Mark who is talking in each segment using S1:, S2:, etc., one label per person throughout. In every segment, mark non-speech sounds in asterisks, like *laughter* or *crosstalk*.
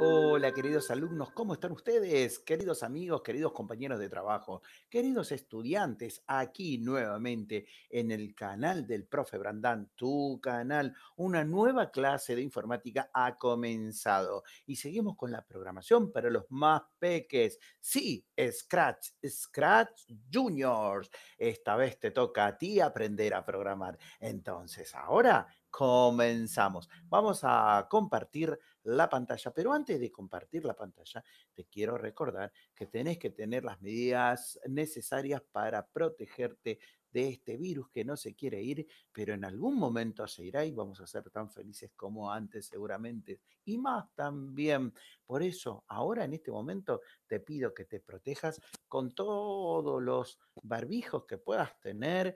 S1: Hola queridos alumnos, ¿cómo están ustedes? Queridos amigos, queridos compañeros de trabajo, queridos estudiantes, aquí nuevamente en el canal del profe Brandán, tu canal, una nueva clase de informática ha comenzado y seguimos con la programación para los más peques. Sí, Scratch, Scratch Juniors. Esta vez te toca a ti aprender a programar. Entonces, ahora comenzamos. Vamos a compartir la pantalla. Pero antes de compartir la pantalla, te quiero recordar que tenés que tener las medidas necesarias para protegerte de este virus que no se quiere ir, pero en algún momento se irá y vamos a ser tan felices como antes seguramente. Y más también. Por eso, ahora en este momento te pido que te protejas con todos los barbijos que puedas tener.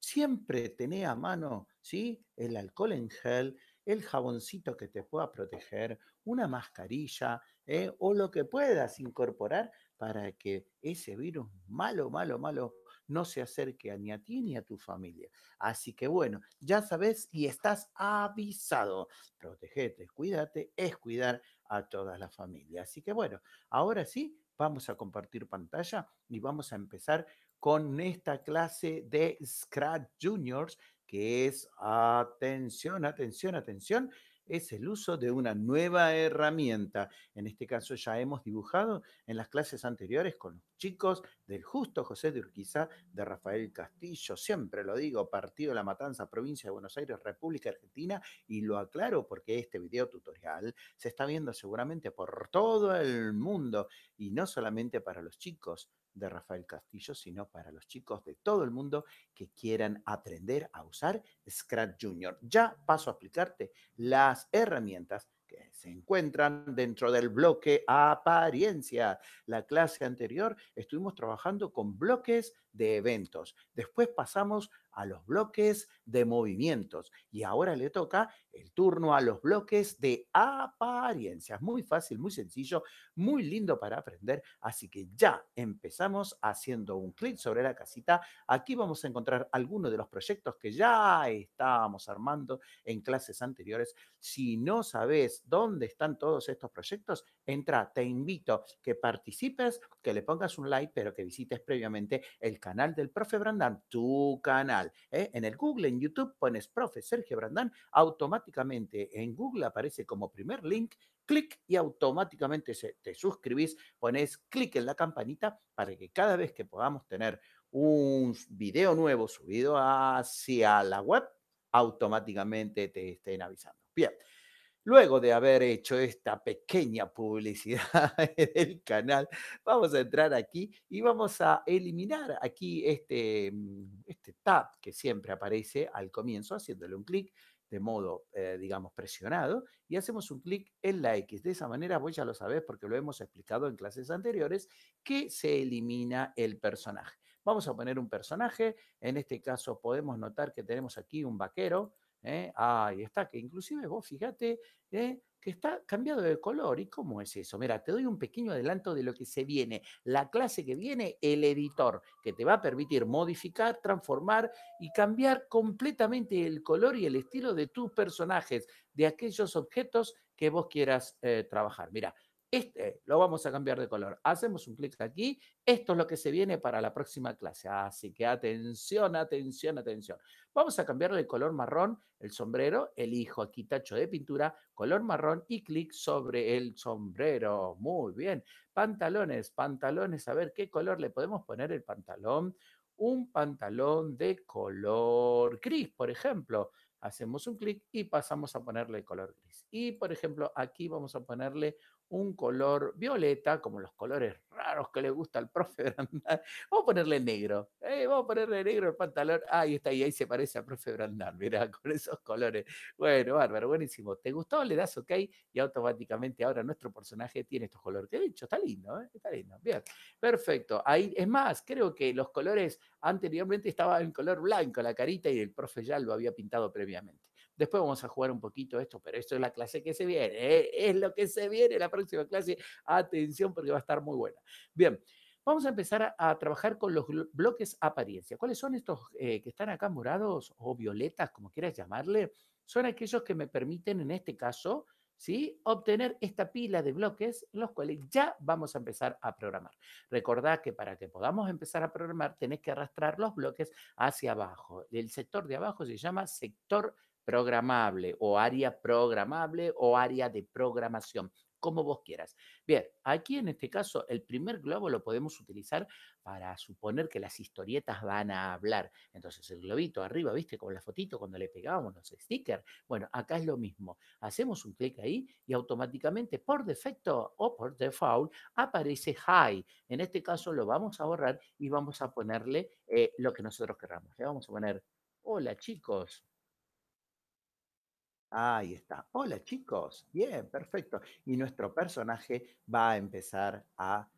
S1: Siempre tené a mano, ¿sí? El alcohol en gel el jaboncito que te pueda proteger, una mascarilla eh, o lo que puedas incorporar para que ese virus malo, malo, malo no se acerque ni a ti ni a tu familia. Así que bueno, ya sabes y estás avisado. Protegete, cuídate, es cuidar a toda la familia. Así que bueno, ahora sí, vamos a compartir pantalla y vamos a empezar con esta clase de Scratch Juniors que es, atención, atención, atención, es el uso de una nueva herramienta. En este caso ya hemos dibujado en las clases anteriores con los chicos del justo José de Urquiza, de Rafael Castillo, siempre lo digo, Partido de La Matanza, Provincia de Buenos Aires, República Argentina, y lo aclaro porque este video tutorial se está viendo seguramente por todo el mundo y no solamente para los chicos de Rafael Castillo, sino para los chicos de todo el mundo que quieran aprender a usar Scratch Junior. Ya paso a explicarte las herramientas que se encuentran dentro del bloque apariencia. La clase anterior estuvimos trabajando con bloques de eventos. Después pasamos a los bloques de movimientos y ahora le toca el turno a los bloques de apariencias. Muy fácil, muy sencillo, muy lindo para aprender. Así que ya empezamos haciendo un clic sobre la casita. Aquí vamos a encontrar algunos de los proyectos que ya estábamos armando en clases anteriores. Si no sabes dónde dónde están todos estos proyectos, entra, te invito que participes, que le pongas un like, pero que visites previamente el canal del profe Brandán, tu canal. ¿eh? En el Google, en YouTube, pones profe Sergio Brandán, automáticamente en Google aparece como primer link clic y automáticamente te suscribís, pones clic en la campanita para que cada vez que podamos tener un video nuevo subido hacia la web, automáticamente te estén avisando. Bien. Luego de haber hecho esta pequeña publicidad *laughs* del canal, vamos a entrar aquí y vamos a eliminar aquí este, mm, este tab que siempre aparece al comienzo, haciéndole un clic de modo, eh, digamos, presionado y hacemos un clic en la X. De esa manera vos ya lo sabés porque lo hemos explicado en clases anteriores que se elimina el personaje. Vamos a poner un personaje. En este caso podemos notar que tenemos aquí un vaquero ¿eh? Ahí está, que inclusive vos fíjate ¿eh? que está cambiado de color. ¿Y cómo es eso? Mira, te doy un pequeño adelanto de lo que se viene. La clase que viene, el editor, que te va a permitir modificar, transformar y cambiar completamente el color y el estilo de tus personajes, de aquellos objetos que vos quieras eh, trabajar. Mira, este lo vamos a cambiar de color. Hacemos un clic aquí. Esto es lo que se viene para la próxima clase. Así que atención, atención, atención. Vamos a cambiarle de color marrón, el sombrero. Elijo aquí tacho de pintura, color marrón y clic sobre el sombrero. Muy bien. Pantalones, pantalones. A ver qué color le podemos poner el pantalón. Un pantalón de color gris, por ejemplo hacemos un clic y pasamos a ponerle color gris. Y por ejemplo, aquí vamos a ponerle un color violeta, como los colores raros que le gusta al profe *laughs* Brandar. Vamos a ponerle negro. Eh, vamos a ponerle negro el pantalón. ahí está, y ahí se parece al profe Brandar, mirá, *laughs* con esos colores. Bueno, bárbaro, buenísimo. ¿Te gustó? Le das OK y automáticamente ahora nuestro personaje tiene estos colores. Que de hecho está lindo, ¿eh? está lindo. Bien, perfecto. Ahí, es más, creo que los colores Anteriormente estaba en color blanco la carita y el profe ya lo había pintado previamente. Después vamos a jugar un poquito esto, pero esto es la clase que se viene, ¿eh? es lo que se viene la próxima clase. Atención porque va a estar muy buena. Bien, vamos a empezar a, trabajar con los bloques apariencia. ¿Cuáles son estos eh, que están acá morados o violetas, como quieras llamarle? Son aquellos que me permiten, en este caso, obtener esta pila de bloques los cuales ya vamos a empezar a programar. Recordad que para que podamos empezar a programar tenés que arrastrar los bloques hacia abajo. El sector de abajo se llama sector programable o área programable o área de programación como vos quieras. Bien, aquí en este caso el primer globo lo podemos utilizar para suponer que las historietas van a hablar. Entonces el globito arriba, ¿viste? Con la fotito cuando le pegábamos los stickers. Bueno, acá es lo mismo. Hacemos un clic ahí y automáticamente por defecto o por default aparece high. En este caso lo vamos a borrar y vamos a ponerle eh, lo que nosotros queramos. Le vamos a poner, hola chicos, Ahí está. Hola chicos. Bien, perfecto. Y nuestro personaje va a empezar a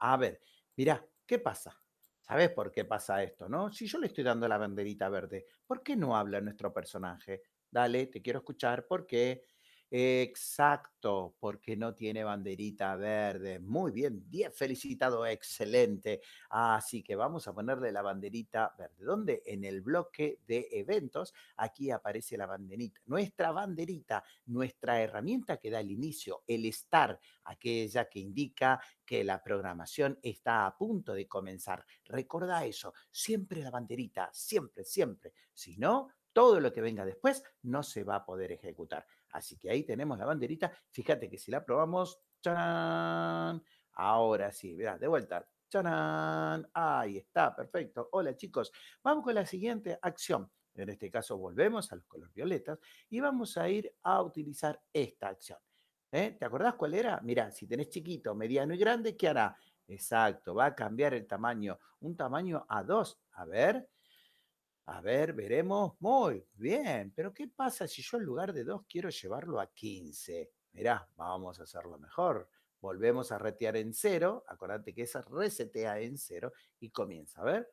S1: A ver, mirá, ¿qué pasa? ¿Sabes por qué pasa esto, no? Si yo le estoy dando la banderita verde, ¿por qué no habla nuestro personaje? Dale, te quiero escuchar. ¿Por qué? Exacto, porque no tiene banderita verde. Muy bien, 10 felicitado, excelente. Así que vamos a ponerle la banderita verde. ¿Dónde? En el bloque de eventos. Aquí aparece la banderita. Nuestra banderita, nuestra herramienta que da el inicio, el estar, aquella que indica que la programación está a punto de comenzar. Recordá eso, siempre la banderita, siempre, siempre. Si no, todo lo que venga después no se va a poder ejecutar. Así que ahí tenemos la banderita. Fíjate que si la probamos, Ahora sí, mirá, de vuelta. Ahí está, perfecto. Hola chicos, vamos con la siguiente acción. En este caso volvemos a los colores violetas y vamos a ir a utilizar esta acción. ¿eh? ¿Te acordás cuál era? Mirá, si tenés chiquito, mediano y grande, ¿qué hará? Exacto, va a cambiar el tamaño, un tamaño a dos, A ver, a ver, veremos. Muy bien, pero ¿qué pasa si yo en lugar de 2 quiero llevarlo a 15? Mirá, vamos a hacerlo mejor. Volvemos a retear en 0. Acordate que esa resetea en 0 y comienza. A ver,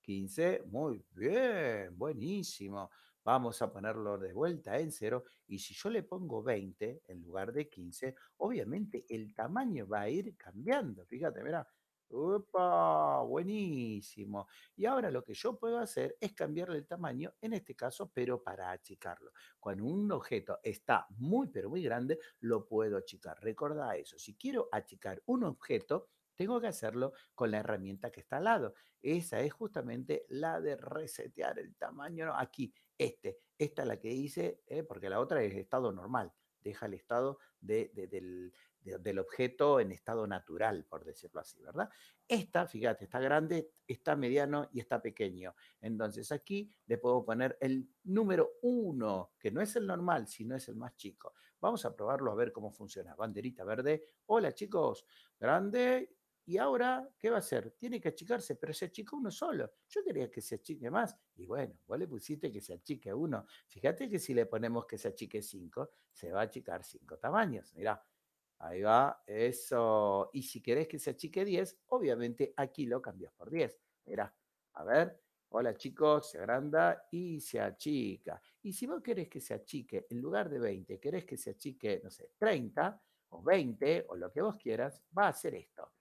S1: 15. Muy bien, buenísimo. Vamos a ponerlo de vuelta en 0. Y si yo le pongo 20 en lugar de 15, obviamente el tamaño va a ir cambiando. Fíjate, mirá, ¡Upa! Buenísimo. Y ahora lo que yo puedo hacer es cambiarle el tamaño, en este caso, pero para achicarlo. Cuando un objeto está muy, pero muy grande, lo puedo achicar. Recordá eso. Si quiero achicar un objeto, tengo que hacerlo con la herramienta que está al lado. Esa es justamente la de resetear el tamaño. aquí, este. Esta es la que hice, ¿eh? porque la otra es estado normal. Deja el estado de, del, del objeto en estado natural, por decirlo así, ¿verdad? Esta, fíjate, está grande, está mediano y está pequeño. Entonces aquí le puedo poner el número 1, que no es el normal, sino es el más chico. Vamos a probarlo a ver cómo funciona. Banderita verde. Hola chicos, grande. Y ahora, ¿qué va a hacer? Tiene que achicarse, pero se achica uno solo. Yo quería que se achique más. Y bueno, vos le pusiste que se achique uno. Fíjate que si le ponemos que se achique cinco, se va a achicar cinco tamaños. Mirá, Ahí va, eso. Y si querés que se achique 10, obviamente aquí lo cambias por 10. Mirá, a ver, hola chicos, se agranda y se achica. Y si vos querés que se achique, en lugar de 20, querés que se achique, no sé, 30 o 20 o lo que vos quieras, va a hacer esto.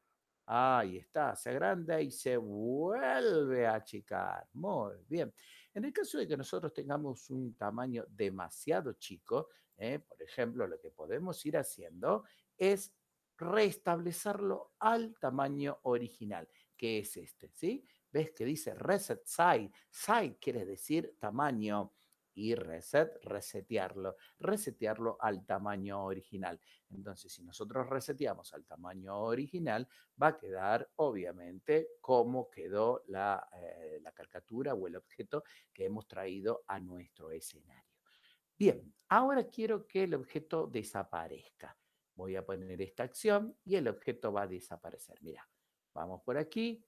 S1: Ahí está, se agranda y se vuelve a achicar. Muy bien. En el caso de que nosotros tengamos un tamaño demasiado chico, ¿eh? por ejemplo, lo que podemos ir haciendo es restablecerlo al tamaño original, que es este, ¿sí? ¿Ves que dice reset size? Size quiere decir tamaño y reset, resetearlo, resetearlo al tamaño original. Entonces, si nosotros reseteamos al tamaño original, va a quedar obviamente como quedó la, eh, la caricatura o el objeto que hemos traído a nuestro escenario. Bien, ahora quiero que el objeto desaparezca. Voy a poner esta acción y el objeto va a desaparecer. Mira, vamos por aquí,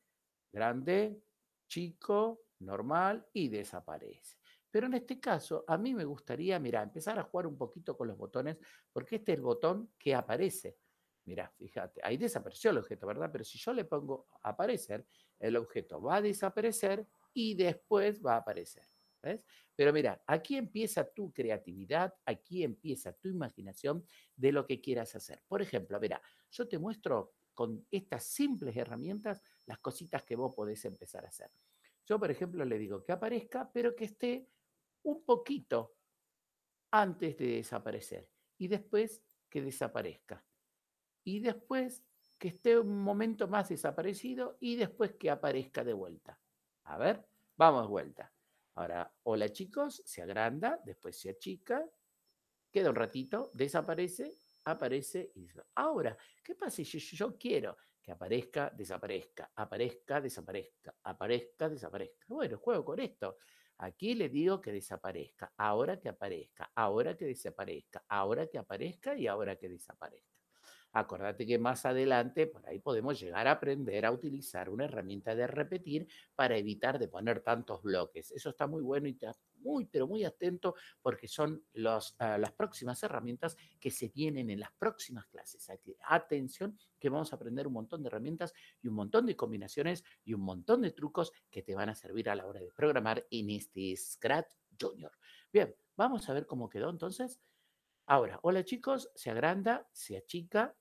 S1: grande, chico, normal y desaparece. Pero en este caso, a mí me gustaría, mira, empezar a jugar un poquito con los botones, porque este es el botón que aparece. Mira, fíjate, ahí desapareció el objeto, ¿verdad? Pero si yo le pongo aparecer, el objeto va a desaparecer y después va a aparecer. Pero mira, aquí empieza tu creatividad, aquí empieza tu imaginación de lo que quieras hacer. Por ejemplo, mira, yo te muestro con estas simples herramientas las cositas que vos podés empezar a hacer. Yo, por ejemplo, le digo que aparezca, pero que esté un poquito antes de desaparecer y después que desaparezca. Y después que esté un momento más desaparecido y después que aparezca de vuelta. A ver, vamos vuelta. Ahora, hola chicos, se agranda, después se achica, queda un ratito, desaparece, aparece y ahora, ¿qué pasa si yo, quiero que aparezca, desaparezca, aparezca, desaparezca, aparezca, desaparezca? Bueno, juego con esto. Aquí le digo que desaparezca, ahora que aparezca, ahora que desaparezca, ahora que aparezca y ahora que desaparezca. Acordate que más adelante por ahí podemos llegar a aprender a utilizar una herramienta de repetir para evitar de poner tantos bloques. Eso está muy bueno y está muy, pero muy atento porque son ah, las próximas herramientas que se vienen en las próximas clases. Atención que vamos a aprender un montón de herramientas y un montón de combinaciones y un montón de trucos que te van a servir a la hora de programar en este Scratch Junior. Bien, vamos a ver cómo quedó entonces. Ahora, hola chicos, se agranda, se achica,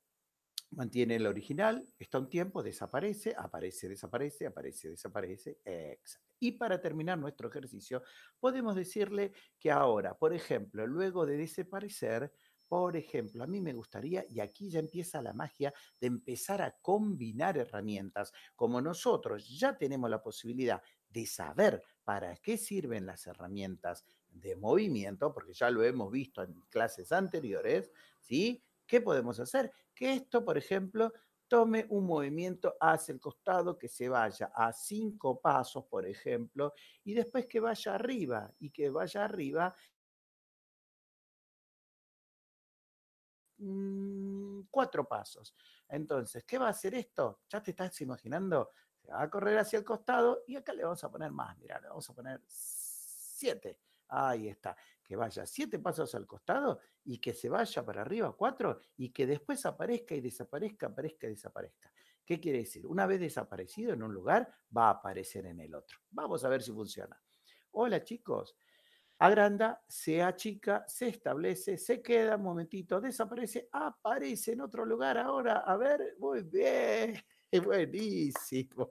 S1: mantiene el original, está un tiempo, desaparece, aparece, desaparece, aparece, desaparece, exacto. Y para terminar nuestro ejercicio, podemos decirle que ahora, por ejemplo, luego de desaparecer, por ejemplo, a mí me gustaría, y aquí ya empieza la magia de empezar a combinar herramientas, como nosotros ya tenemos la posibilidad de saber para qué sirven las herramientas de movimiento, porque ya lo hemos visto en clases anteriores, ¿sí? ¿Qué podemos hacer? Que esto, por ejemplo, tome un movimiento hacia el costado que se vaya a cinco pasos, por ejemplo, y después que vaya arriba y que vaya arriba mm, cuatro pasos. Entonces, ¿qué va a hacer esto? ¿Ya te estás imaginando? Se va a correr hacia el costado y acá le vamos a poner más, mirá, le vamos a poner siete. Ahí está. Que vaya siete pasos al costado y que se vaya para arriba cuatro y que después aparezca y desaparezca, aparezca y desaparezca. ¿Qué quiere decir? Una vez desaparecido en un lugar, va a aparecer en el otro. Vamos a ver si funciona. Hola chicos. Agranda, se achica, se establece, se queda un momentito, desaparece, aparece en otro lugar ahora. A ver, muy bien es *laughs* buenísimo.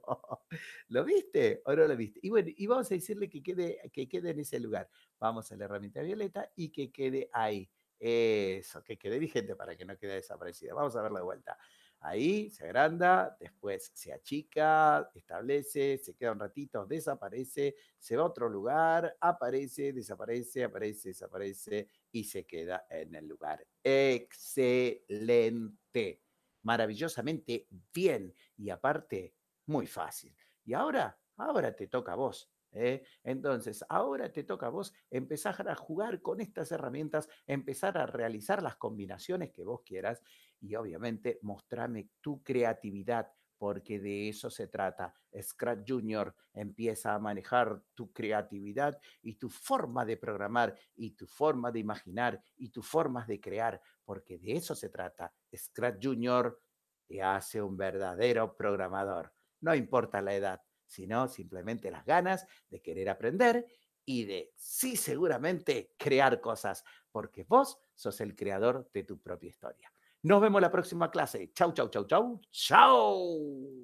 S1: ¿Lo viste o no lo viste? Y bueno, y vamos a decirle que quede, que quede en ese lugar. Vamos a la herramienta violeta y que quede ahí. Eso, que quede vigente para que no quede desaparecida. Vamos a verlo de vuelta. Ahí se agranda, después se achica, establece, se queda un ratito, desaparece, se va a otro lugar, aparece, desaparece, aparece, desaparece y se queda en el lugar. Excelente maravillosamente bien y aparte muy fácil. Y ahora, ahora te toca a vos. ¿eh? Entonces, ahora te toca a vos empezar a jugar con estas herramientas, empezar a realizar las combinaciones que vos quieras y obviamente mostrame tu creatividad, porque de eso se trata. Scratch Junior empieza a manejar tu creatividad y tu forma de programar y tu forma de imaginar y tus formas de crear, porque de eso se trata. Scratch Junior te hace un verdadero programador. No importa la edad, sino simplemente las ganas de querer aprender y de, sí, seguramente, crear cosas, porque vos sos el creador de tu propia historia. Nos vemos la próxima clase. Chau, chau, chau, chau. Chau.